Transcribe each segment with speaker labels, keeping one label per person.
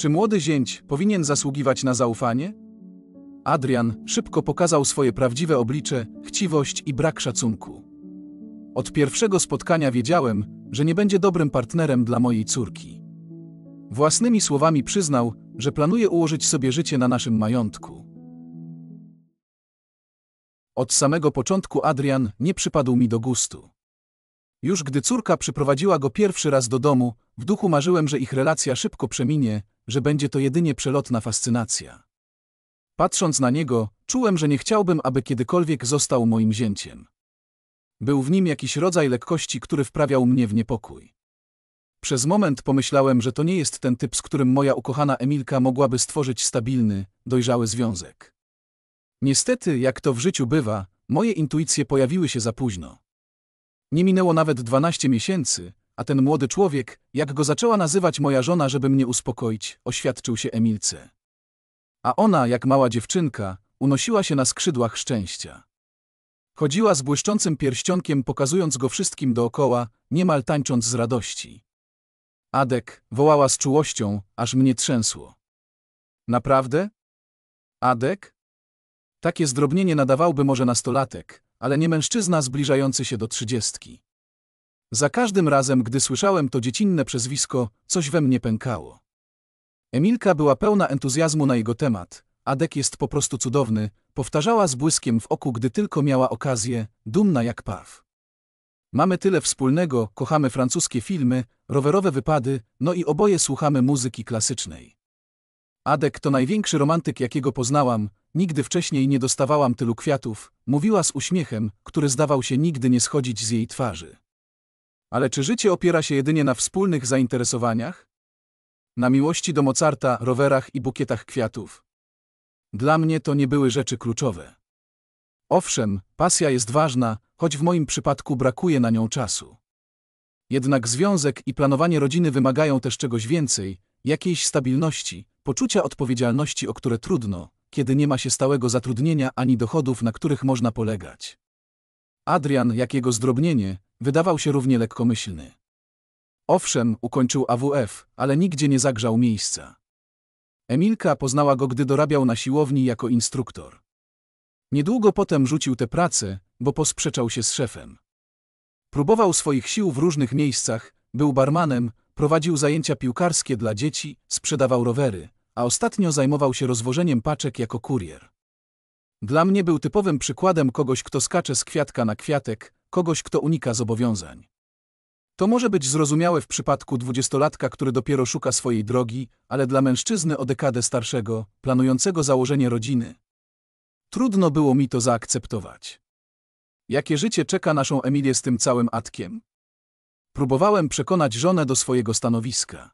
Speaker 1: Czy młody zięć powinien zasługiwać na zaufanie? Adrian szybko pokazał swoje prawdziwe oblicze, chciwość i brak szacunku. Od pierwszego spotkania wiedziałem, że nie będzie dobrym partnerem dla mojej córki. Własnymi słowami przyznał, że planuje ułożyć sobie życie na naszym majątku. Od samego początku Adrian nie przypadł mi do gustu. Już gdy córka przyprowadziła go pierwszy raz do domu, w duchu marzyłem, że ich relacja szybko przeminie, że będzie to jedynie przelotna fascynacja. Patrząc na niego, czułem, że nie chciałbym, aby kiedykolwiek został moim zięciem. Był w nim jakiś rodzaj lekkości, który wprawiał mnie w niepokój. Przez moment pomyślałem, że to nie jest ten typ, z którym moja ukochana Emilka mogłaby stworzyć stabilny, dojrzały związek. Niestety, jak to w życiu bywa, moje intuicje pojawiły się za późno. Nie minęło nawet 12 miesięcy, a ten młody człowiek, jak go zaczęła nazywać moja żona, żeby mnie uspokoić, oświadczył się Emilce. A ona, jak mała dziewczynka, unosiła się na skrzydłach szczęścia. Chodziła z błyszczącym pierścionkiem, pokazując go wszystkim dookoła, niemal tańcząc z radości. Adek wołała z czułością, aż mnie trzęsło. Naprawdę? Adek? Takie zdrobnienie nadawałby może nastolatek, ale nie mężczyzna zbliżający się do trzydziestki. Za każdym razem, gdy słyszałem to dziecinne przezwisko, coś we mnie pękało. Emilka była pełna entuzjazmu na jego temat. Adek jest po prostu cudowny, powtarzała z błyskiem w oku, gdy tylko miała okazję, dumna jak paw. Mamy tyle wspólnego, kochamy francuskie filmy, rowerowe wypady, no i oboje słuchamy muzyki klasycznej. Adek to największy romantyk, jakiego poznałam, nigdy wcześniej nie dostawałam tylu kwiatów, mówiła z uśmiechem, który zdawał się nigdy nie schodzić z jej twarzy. Ale czy życie opiera się jedynie na wspólnych zainteresowaniach? Na miłości do Mozarta, rowerach i bukietach kwiatów? Dla mnie to nie były rzeczy kluczowe. Owszem, pasja jest ważna, choć w moim przypadku brakuje na nią czasu. Jednak związek i planowanie rodziny wymagają też czegoś więcej, jakiejś stabilności, poczucia odpowiedzialności, o które trudno, kiedy nie ma się stałego zatrudnienia ani dochodów, na których można polegać. Adrian, jak jego zdrobnienie, wydawał się równie lekkomyślny. Owszem, ukończył AWF, ale nigdzie nie zagrzał miejsca. Emilka poznała go, gdy dorabiał na siłowni jako instruktor. Niedługo potem rzucił tę pracę, bo posprzeczał się z szefem. Próbował swoich sił w różnych miejscach, był barmanem, prowadził zajęcia piłkarskie dla dzieci, sprzedawał rowery, a ostatnio zajmował się rozwożeniem paczek jako kurier. Dla mnie był typowym przykładem kogoś, kto skacze z kwiatka na kwiatek, kogoś, kto unika zobowiązań. To może być zrozumiałe w przypadku dwudziestolatka, który dopiero szuka swojej drogi, ale dla mężczyzny o dekadę starszego, planującego założenie rodziny. Trudno było mi to zaakceptować. Jakie życie czeka naszą Emilię z tym całym atkiem? Próbowałem przekonać żonę do swojego stanowiska.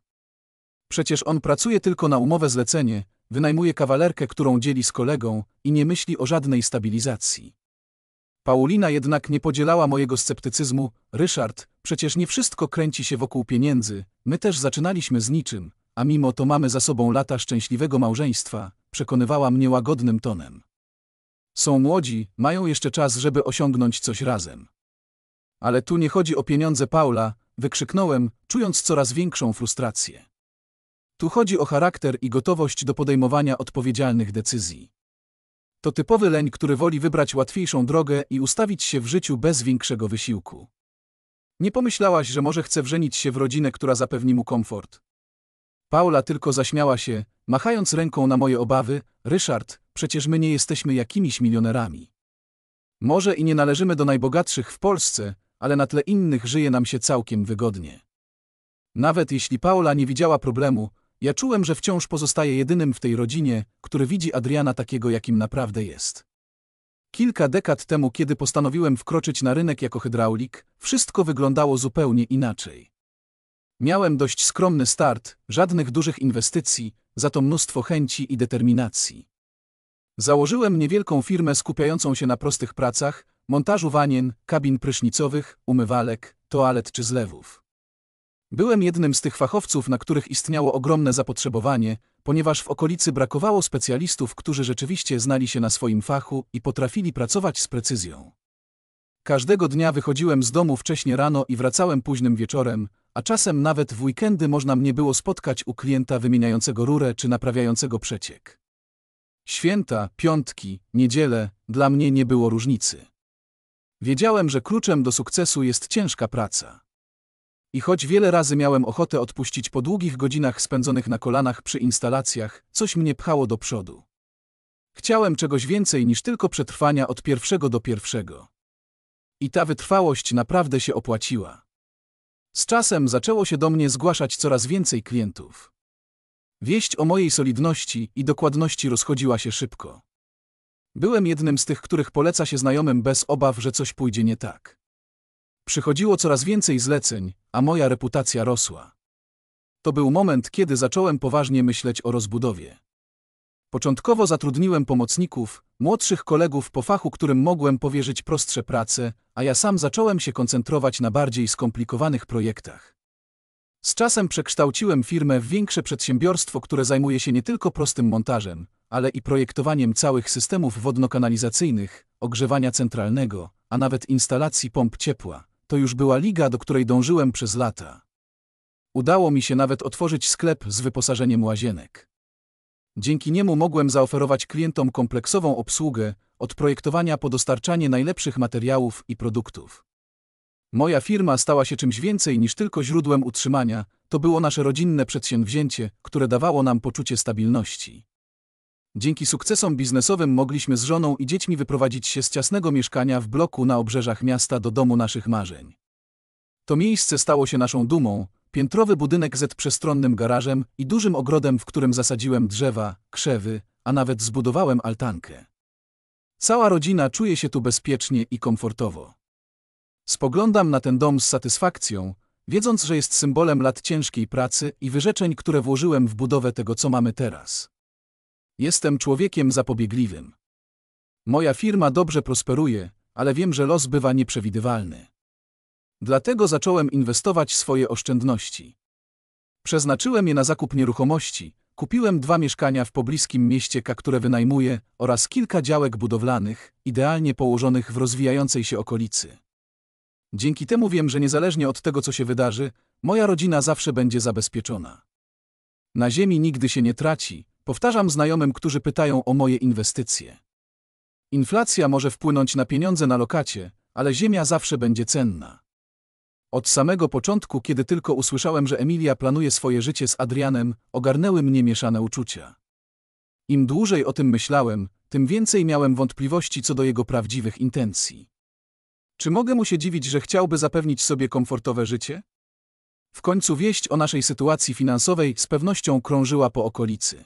Speaker 1: Przecież on pracuje tylko na umowę zlecenie, wynajmuje kawalerkę, którą dzieli z kolegą i nie myśli o żadnej stabilizacji. Paulina jednak nie podzielała mojego sceptycyzmu. Ryszard, przecież nie wszystko kręci się wokół pieniędzy, my też zaczynaliśmy z niczym, a mimo to mamy za sobą lata szczęśliwego małżeństwa, przekonywała mnie łagodnym tonem. Są młodzi, mają jeszcze czas, żeby osiągnąć coś razem. Ale tu nie chodzi o pieniądze Paula, wykrzyknąłem, czując coraz większą frustrację. Tu chodzi o charakter i gotowość do podejmowania odpowiedzialnych decyzji. To typowy leń, który woli wybrać łatwiejszą drogę i ustawić się w życiu bez większego wysiłku. Nie pomyślałaś, że może chce wrzenić się w rodzinę, która zapewni mu komfort. Paula tylko zaśmiała się, machając ręką na moje obawy, Ryszard, przecież my nie jesteśmy jakimiś milionerami. Może i nie należymy do najbogatszych w Polsce, ale na tle innych żyje nam się całkiem wygodnie. Nawet jeśli Paula nie widziała problemu, ja czułem, że wciąż pozostaje jedynym w tej rodzinie, który widzi Adriana takiego, jakim naprawdę jest. Kilka dekad temu, kiedy postanowiłem wkroczyć na rynek jako hydraulik, wszystko wyglądało zupełnie inaczej. Miałem dość skromny start, żadnych dużych inwestycji, za to mnóstwo chęci i determinacji. Założyłem niewielką firmę skupiającą się na prostych pracach, montażu wanien, kabin prysznicowych, umywalek, toalet czy zlewów. Byłem jednym z tych fachowców, na których istniało ogromne zapotrzebowanie, ponieważ w okolicy brakowało specjalistów, którzy rzeczywiście znali się na swoim fachu i potrafili pracować z precyzją. Każdego dnia wychodziłem z domu wcześnie rano i wracałem późnym wieczorem, a czasem nawet w weekendy można mnie było spotkać u klienta wymieniającego rurę czy naprawiającego przeciek. Święta, piątki, niedziele, dla mnie nie było różnicy. Wiedziałem, że kluczem do sukcesu jest ciężka praca. I choć wiele razy miałem ochotę odpuścić po długich godzinach spędzonych na kolanach przy instalacjach, coś mnie pchało do przodu. Chciałem czegoś więcej niż tylko przetrwania od pierwszego do pierwszego. I ta wytrwałość naprawdę się opłaciła. Z czasem zaczęło się do mnie zgłaszać coraz więcej klientów. Wieść o mojej solidności i dokładności rozchodziła się szybko. Byłem jednym z tych, których poleca się znajomym bez obaw, że coś pójdzie nie tak. Przychodziło coraz więcej zleceń, a moja reputacja rosła. To był moment, kiedy zacząłem poważnie myśleć o rozbudowie. Początkowo zatrudniłem pomocników, młodszych kolegów po fachu, którym mogłem powierzyć prostsze prace, a ja sam zacząłem się koncentrować na bardziej skomplikowanych projektach. Z czasem przekształciłem firmę w większe przedsiębiorstwo, które zajmuje się nie tylko prostym montażem, ale i projektowaniem całych systemów wodno-kanalizacyjnych, ogrzewania centralnego, a nawet instalacji pomp ciepła, to już była liga, do której dążyłem przez lata. Udało mi się nawet otworzyć sklep z wyposażeniem łazienek. Dzięki niemu mogłem zaoferować klientom kompleksową obsługę, od projektowania po dostarczanie najlepszych materiałów i produktów. Moja firma stała się czymś więcej niż tylko źródłem utrzymania, to było nasze rodzinne przedsięwzięcie, które dawało nam poczucie stabilności. Dzięki sukcesom biznesowym mogliśmy z żoną i dziećmi wyprowadzić się z ciasnego mieszkania w bloku na obrzeżach miasta do domu naszych marzeń. To miejsce stało się naszą dumą, piętrowy budynek z przestronnym garażem i dużym ogrodem, w którym zasadziłem drzewa, krzewy, a nawet zbudowałem altankę. Cała rodzina czuje się tu bezpiecznie i komfortowo. Spoglądam na ten dom z satysfakcją, wiedząc, że jest symbolem lat ciężkiej pracy i wyrzeczeń, które włożyłem w budowę tego, co mamy teraz. Jestem człowiekiem zapobiegliwym. Moja firma dobrze prosperuje, ale wiem, że los bywa nieprzewidywalny. Dlatego zacząłem inwestować swoje oszczędności. Przeznaczyłem je na zakup nieruchomości, kupiłem dwa mieszkania w pobliskim mieście, które wynajmuję, oraz kilka działek budowlanych, idealnie położonych w rozwijającej się okolicy. Dzięki temu wiem, że niezależnie od tego, co się wydarzy, moja rodzina zawsze będzie zabezpieczona. Na ziemi nigdy się nie traci, Powtarzam znajomym, którzy pytają o moje inwestycje. Inflacja może wpłynąć na pieniądze na lokacie, ale ziemia zawsze będzie cenna. Od samego początku, kiedy tylko usłyszałem, że Emilia planuje swoje życie z Adrianem, ogarnęły mnie mieszane uczucia. Im dłużej o tym myślałem, tym więcej miałem wątpliwości co do jego prawdziwych intencji. Czy mogę mu się dziwić, że chciałby zapewnić sobie komfortowe życie? W końcu wieść o naszej sytuacji finansowej z pewnością krążyła po okolicy.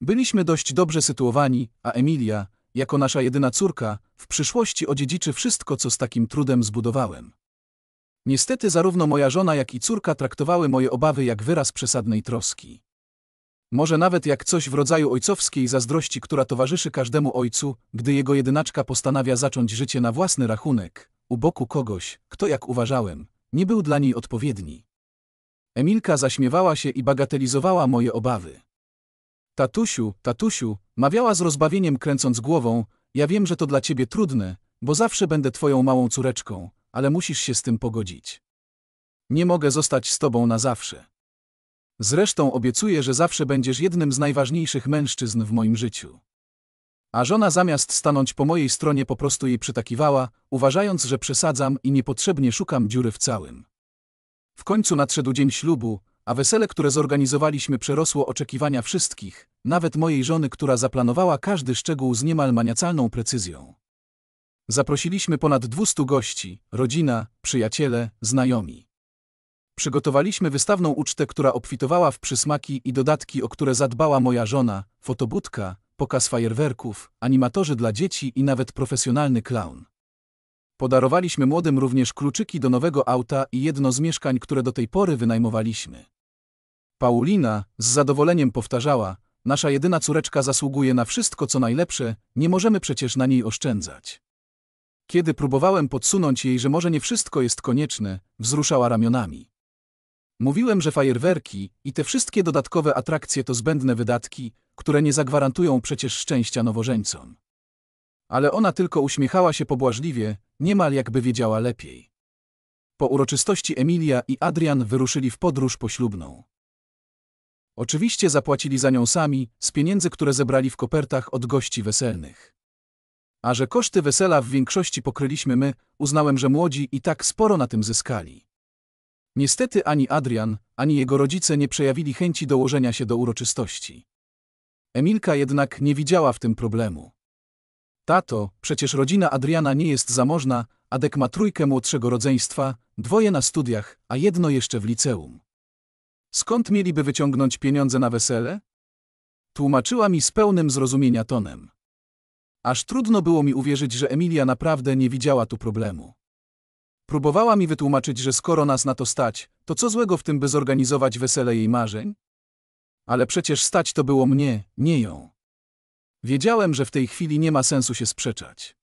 Speaker 1: Byliśmy dość dobrze sytuowani, a Emilia, jako nasza jedyna córka, w przyszłości odziedziczy wszystko, co z takim trudem zbudowałem. Niestety zarówno moja żona, jak i córka traktowały moje obawy jak wyraz przesadnej troski. Może nawet jak coś w rodzaju ojcowskiej zazdrości, która towarzyszy każdemu ojcu, gdy jego jedynaczka postanawia zacząć życie na własny rachunek, u boku kogoś, kto jak uważałem, nie był dla niej odpowiedni. Emilka zaśmiewała się i bagatelizowała moje obawy. Tatusiu, tatusiu, mawiała z rozbawieniem kręcąc głową, ja wiem, że to dla ciebie trudne, bo zawsze będę twoją małą córeczką, ale musisz się z tym pogodzić. Nie mogę zostać z tobą na zawsze. Zresztą obiecuję, że zawsze będziesz jednym z najważniejszych mężczyzn w moim życiu. A żona zamiast stanąć po mojej stronie po prostu jej przytakiwała, uważając, że przesadzam i niepotrzebnie szukam dziury w całym. W końcu nadszedł dzień ślubu, a wesele, które zorganizowaliśmy przerosło oczekiwania wszystkich, nawet mojej żony, która zaplanowała każdy szczegół z niemal maniacalną precyzją. Zaprosiliśmy ponad 200 gości, rodzina, przyjaciele, znajomi. Przygotowaliśmy wystawną ucztę, która obfitowała w przysmaki i dodatki, o które zadbała moja żona, fotobudka, pokaz fajerwerków, animatorzy dla dzieci i nawet profesjonalny clown. Podarowaliśmy młodym również kluczyki do nowego auta i jedno z mieszkań, które do tej pory wynajmowaliśmy. Paulina z zadowoleniem powtarzała, nasza jedyna córeczka zasługuje na wszystko co najlepsze, nie możemy przecież na niej oszczędzać. Kiedy próbowałem podsunąć jej, że może nie wszystko jest konieczne, wzruszała ramionami. Mówiłem, że fajerwerki i te wszystkie dodatkowe atrakcje to zbędne wydatki, które nie zagwarantują przecież szczęścia nowożeńcom. Ale ona tylko uśmiechała się pobłażliwie, niemal jakby wiedziała lepiej. Po uroczystości Emilia i Adrian wyruszyli w podróż poślubną. Oczywiście zapłacili za nią sami, z pieniędzy, które zebrali w kopertach od gości weselnych. A że koszty wesela w większości pokryliśmy my, uznałem, że młodzi i tak sporo na tym zyskali. Niestety ani Adrian, ani jego rodzice nie przejawili chęci dołożenia się do uroczystości. Emilka jednak nie widziała w tym problemu. Tato, przecież rodzina Adriana nie jest zamożna, Adek ma trójkę młodszego rodzeństwa, dwoje na studiach, a jedno jeszcze w liceum. Skąd mieliby wyciągnąć pieniądze na wesele? Tłumaczyła mi z pełnym zrozumienia tonem. Aż trudno było mi uwierzyć, że Emilia naprawdę nie widziała tu problemu. Próbowała mi wytłumaczyć, że skoro nas na to stać, to co złego w tym, by zorganizować wesele jej marzeń? Ale przecież stać to było mnie, nie ją. Wiedziałem, że w tej chwili nie ma sensu się sprzeczać.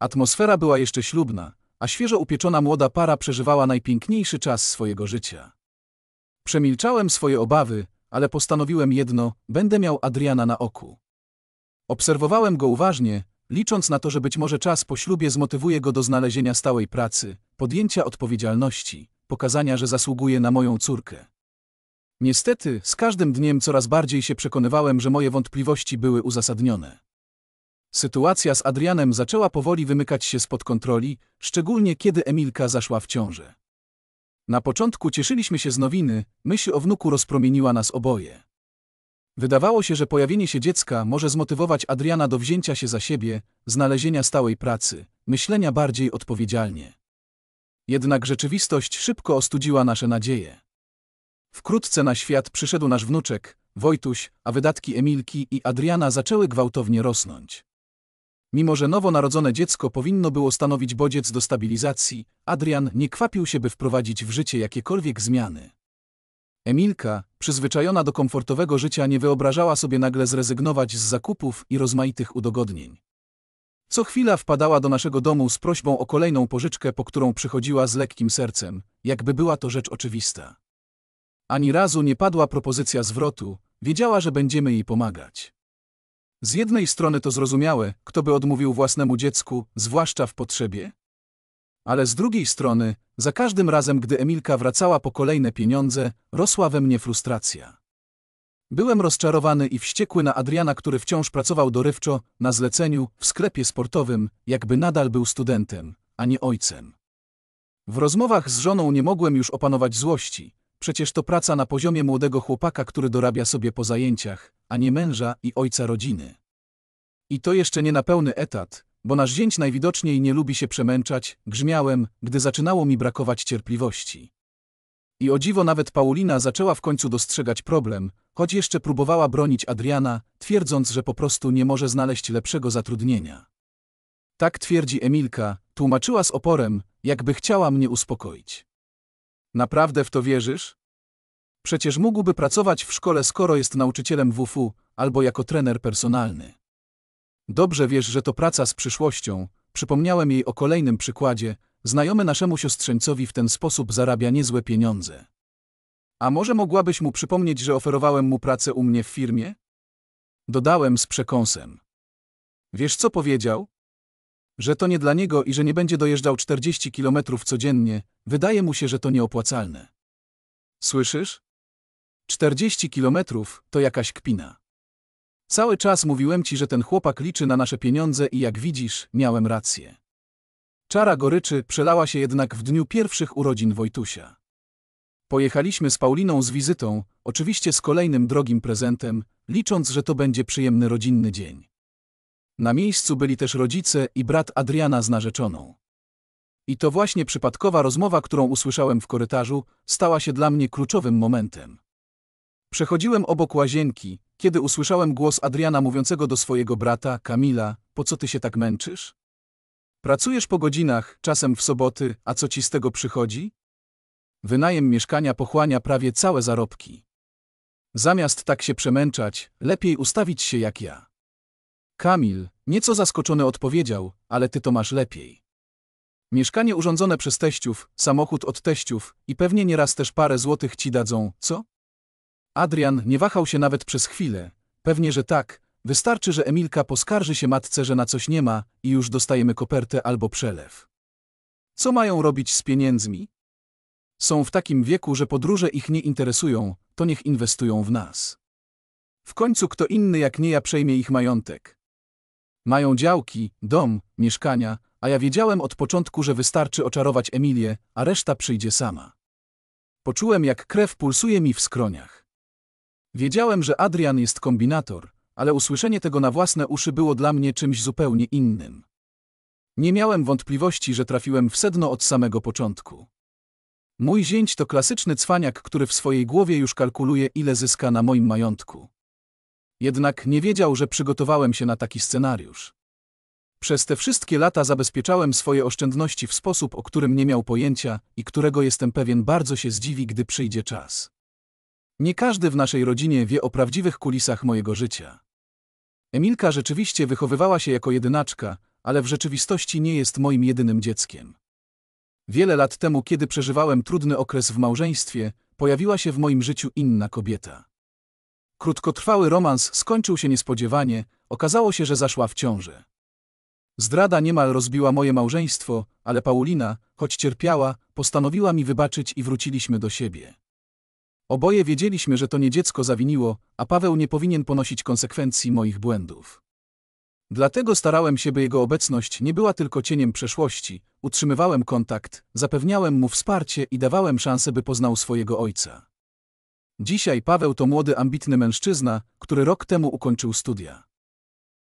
Speaker 1: Atmosfera była jeszcze ślubna, a świeżo upieczona młoda para przeżywała najpiękniejszy czas swojego życia. Przemilczałem swoje obawy, ale postanowiłem jedno, będę miał Adriana na oku. Obserwowałem go uważnie, licząc na to, że być może czas po ślubie zmotywuje go do znalezienia stałej pracy, podjęcia odpowiedzialności, pokazania, że zasługuje na moją córkę. Niestety, z każdym dniem coraz bardziej się przekonywałem, że moje wątpliwości były uzasadnione. Sytuacja z Adrianem zaczęła powoli wymykać się spod kontroli, szczególnie kiedy Emilka zaszła w ciążę. Na początku cieszyliśmy się z nowiny, myśl o wnuku rozpromieniła nas oboje. Wydawało się, że pojawienie się dziecka może zmotywować Adriana do wzięcia się za siebie, znalezienia stałej pracy, myślenia bardziej odpowiedzialnie. Jednak rzeczywistość szybko ostudziła nasze nadzieje. Wkrótce na świat przyszedł nasz wnuczek, Wojtuś, a wydatki Emilki i Adriana zaczęły gwałtownie rosnąć. Mimo że nowonarodzone dziecko powinno było stanowić bodziec do stabilizacji, Adrian nie kwapił się, by wprowadzić w życie jakiekolwiek zmiany. Emilka, przyzwyczajona do komfortowego życia, nie wyobrażała sobie nagle zrezygnować z zakupów i rozmaitych udogodnień. Co chwila wpadała do naszego domu z prośbą o kolejną pożyczkę, po którą przychodziła z lekkim sercem, jakby była to rzecz oczywista. Ani razu nie padła propozycja zwrotu, wiedziała, że będziemy jej pomagać. Z jednej strony to zrozumiałe, kto by odmówił własnemu dziecku, zwłaszcza w potrzebie. Ale z drugiej strony, za każdym razem, gdy Emilka wracała po kolejne pieniądze, rosła we mnie frustracja. Byłem rozczarowany i wściekły na Adriana, który wciąż pracował dorywczo, na zleceniu, w sklepie sportowym, jakby nadal był studentem, a nie ojcem. W rozmowach z żoną nie mogłem już opanować złości, Przecież to praca na poziomie młodego chłopaka, który dorabia sobie po zajęciach, a nie męża i ojca rodziny. I to jeszcze nie na pełny etat, bo nasz zięć najwidoczniej nie lubi się przemęczać, grzmiałem, gdy zaczynało mi brakować cierpliwości. I o dziwo nawet Paulina zaczęła w końcu dostrzegać problem, choć jeszcze próbowała bronić Adriana, twierdząc, że po prostu nie może znaleźć lepszego zatrudnienia. Tak twierdzi Emilka, tłumaczyła z oporem, jakby chciała mnie uspokoić. Naprawdę w to wierzysz? Przecież mógłby pracować w szkole, skoro jest nauczycielem WF albo jako trener personalny. Dobrze wiesz, że to praca z przyszłością. Przypomniałem jej o kolejnym przykładzie. Znajomy naszemu siostrzeńcowi w ten sposób zarabia niezłe pieniądze. A może mogłabyś mu przypomnieć, że oferowałem mu pracę u mnie w firmie? Dodałem z przekąsem. Wiesz co powiedział? że to nie dla niego i że nie będzie dojeżdżał 40 kilometrów codziennie, wydaje mu się, że to nieopłacalne. Słyszysz? 40 kilometrów to jakaś kpina. Cały czas mówiłem ci, że ten chłopak liczy na nasze pieniądze i jak widzisz, miałem rację. Czara goryczy przelała się jednak w dniu pierwszych urodzin Wojtusia. Pojechaliśmy z Pauliną z wizytą, oczywiście z kolejnym drogim prezentem, licząc, że to będzie przyjemny rodzinny dzień. Na miejscu byli też rodzice i brat Adriana z narzeczoną. I to właśnie przypadkowa rozmowa, którą usłyszałem w korytarzu, stała się dla mnie kluczowym momentem. Przechodziłem obok łazienki, kiedy usłyszałem głos Adriana mówiącego do swojego brata, Kamila, po co ty się tak męczysz? Pracujesz po godzinach, czasem w soboty, a co ci z tego przychodzi? Wynajem mieszkania pochłania prawie całe zarobki. Zamiast tak się przemęczać, lepiej ustawić się jak ja. Kamil, nieco zaskoczony odpowiedział, ale ty to masz lepiej. Mieszkanie urządzone przez teściów, samochód od teściów i pewnie nieraz też parę złotych ci dadzą, co? Adrian nie wahał się nawet przez chwilę. Pewnie, że tak. Wystarczy, że Emilka poskarży się matce, że na coś nie ma i już dostajemy kopertę albo przelew. Co mają robić z pieniędzmi? Są w takim wieku, że podróże ich nie interesują, to niech inwestują w nas. W końcu kto inny jak nie ja przejmie ich majątek. Mają działki, dom, mieszkania, a ja wiedziałem od początku, że wystarczy oczarować Emilię, a reszta przyjdzie sama. Poczułem, jak krew pulsuje mi w skroniach. Wiedziałem, że Adrian jest kombinator, ale usłyszenie tego na własne uszy było dla mnie czymś zupełnie innym. Nie miałem wątpliwości, że trafiłem w sedno od samego początku. Mój zięć to klasyczny cwaniak, który w swojej głowie już kalkuluje, ile zyska na moim majątku. Jednak nie wiedział, że przygotowałem się na taki scenariusz. Przez te wszystkie lata zabezpieczałem swoje oszczędności w sposób, o którym nie miał pojęcia i którego jestem pewien bardzo się zdziwi, gdy przyjdzie czas. Nie każdy w naszej rodzinie wie o prawdziwych kulisach mojego życia. Emilka rzeczywiście wychowywała się jako jedynaczka, ale w rzeczywistości nie jest moim jedynym dzieckiem. Wiele lat temu, kiedy przeżywałem trudny okres w małżeństwie, pojawiła się w moim życiu inna kobieta. Krótkotrwały romans skończył się niespodziewanie, okazało się, że zaszła w ciąży. Zdrada niemal rozbiła moje małżeństwo, ale Paulina, choć cierpiała, postanowiła mi wybaczyć i wróciliśmy do siebie. Oboje wiedzieliśmy, że to nie dziecko zawiniło, a Paweł nie powinien ponosić konsekwencji moich błędów. Dlatego starałem się, by jego obecność nie była tylko cieniem przeszłości, utrzymywałem kontakt, zapewniałem mu wsparcie i dawałem szansę, by poznał swojego ojca. Dzisiaj Paweł to młody, ambitny mężczyzna, który rok temu ukończył studia.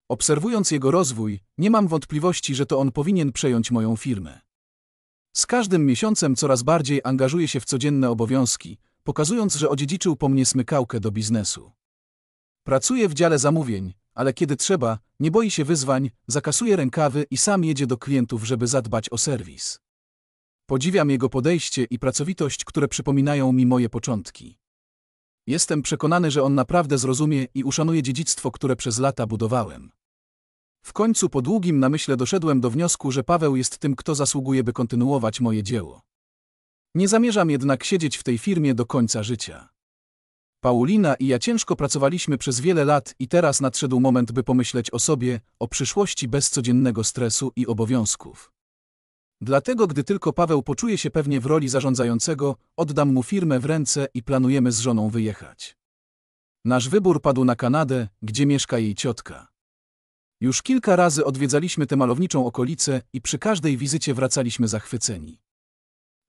Speaker 1: Obserwując jego rozwój, nie mam wątpliwości, że to on powinien przejąć moją firmę. Z każdym miesiącem coraz bardziej angażuje się w codzienne obowiązki, pokazując, że odziedziczył po mnie smykałkę do biznesu. Pracuje w dziale zamówień, ale kiedy trzeba, nie boi się wyzwań, zakasuje rękawy i sam jedzie do klientów, żeby zadbać o serwis. Podziwiam jego podejście i pracowitość, które przypominają mi moje początki. Jestem przekonany, że on naprawdę zrozumie i uszanuje dziedzictwo, które przez lata budowałem. W końcu po długim namyśle doszedłem do wniosku, że Paweł jest tym, kto zasługuje, by kontynuować moje dzieło. Nie zamierzam jednak siedzieć w tej firmie do końca życia. Paulina i ja ciężko pracowaliśmy przez wiele lat i teraz nadszedł moment, by pomyśleć o sobie, o przyszłości bez codziennego stresu i obowiązków. Dlatego gdy tylko Paweł poczuje się pewnie w roli zarządzającego, oddam mu firmę w ręce i planujemy z żoną wyjechać. Nasz wybór padł na Kanadę, gdzie mieszka jej ciotka. Już kilka razy odwiedzaliśmy tę malowniczą okolicę i przy każdej wizycie wracaliśmy zachwyceni.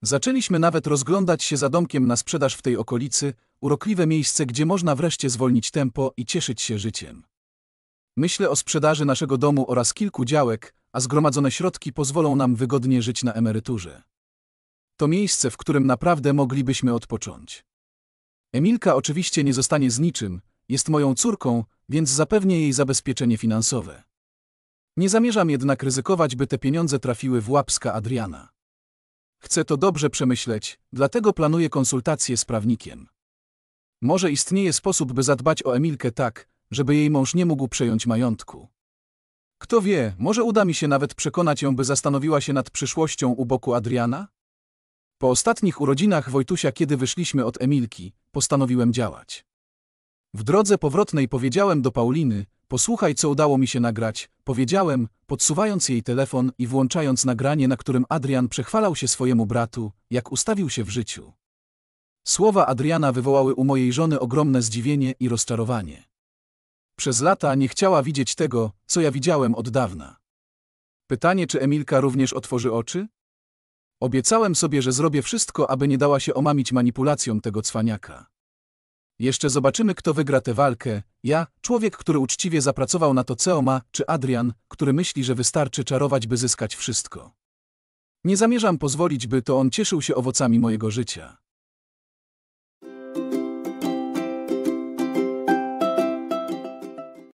Speaker 1: Zaczęliśmy nawet rozglądać się za domkiem na sprzedaż w tej okolicy, urokliwe miejsce, gdzie można wreszcie zwolnić tempo i cieszyć się życiem. Myślę o sprzedaży naszego domu oraz kilku działek, a zgromadzone środki pozwolą nam wygodnie żyć na emeryturze. To miejsce, w którym naprawdę moglibyśmy odpocząć. Emilka oczywiście nie zostanie z niczym, jest moją córką, więc zapewnię jej zabezpieczenie finansowe. Nie zamierzam jednak ryzykować, by te pieniądze trafiły w łapska Adriana. Chcę to dobrze przemyśleć, dlatego planuję konsultację z prawnikiem. Może istnieje sposób, by zadbać o Emilkę tak, żeby jej mąż nie mógł przejąć majątku. Kto wie, może uda mi się nawet przekonać ją, by zastanowiła się nad przyszłością u boku Adriana? Po ostatnich urodzinach Wojtusia, kiedy wyszliśmy od Emilki, postanowiłem działać. W drodze powrotnej powiedziałem do Pauliny, posłuchaj co udało mi się nagrać, powiedziałem, podsuwając jej telefon i włączając nagranie, na którym Adrian przechwalał się swojemu bratu, jak ustawił się w życiu. Słowa Adriana wywołały u mojej żony ogromne zdziwienie i rozczarowanie. Przez lata nie chciała widzieć tego, co ja widziałem od dawna. Pytanie, czy Emilka również otworzy oczy? Obiecałem sobie, że zrobię wszystko, aby nie dała się omamić manipulacją tego cwaniaka. Jeszcze zobaczymy, kto wygra tę walkę. Ja, człowiek, który uczciwie zapracował na to, co ma, czy Adrian, który myśli, że wystarczy czarować, by zyskać wszystko. Nie zamierzam pozwolić, by to on cieszył się owocami mojego życia.